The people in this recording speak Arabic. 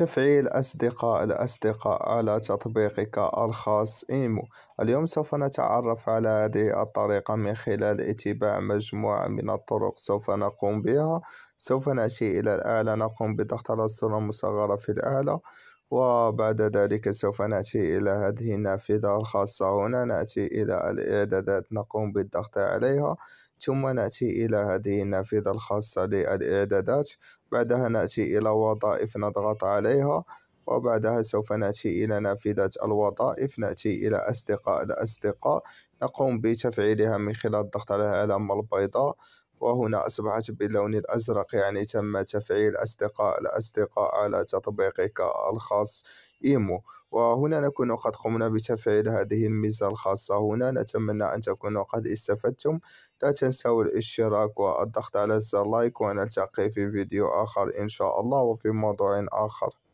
تفعيل أصدقاء الأصدقاء على تطبيقك الخاص إيمو اليوم سوف نتعرف على هذه الطريقة من خلال اتباع مجموعة من الطرق سوف نقوم بها سوف نأتي إلى الأعلى نقوم بضغط على الصورة المصغرة في الأعلى وبعد ذلك سوف نأتي إلى هذه النافذة الخاصة هنا نأتي إلى الإعدادات نقوم بالضغط عليها ثم نأتي إلى هذه النافذة الخاصة للإعدادات بعدها نأتي إلى وظائف نضغط عليها وبعدها سوف نأتي إلى نافذة الوظائف نأتي إلى أصدقاء الأصدقاء نقوم بتفعيلها من خلال الضغط على العلامة البيضاء وهنا أصبحت باللون الأزرق يعني تم تفعيل أصدقاء الأصدقاء على تطبيقك الخاص إيمو وهنا نكون قد قمنا بتفعيل هذه الميزة الخاصة هنا نتمنى أن تكونوا قد استفدتم لا تنسوا الاشتراك والضغط على زر لايك ونلتقي في فيديو آخر إن شاء الله وفي موضوع آخر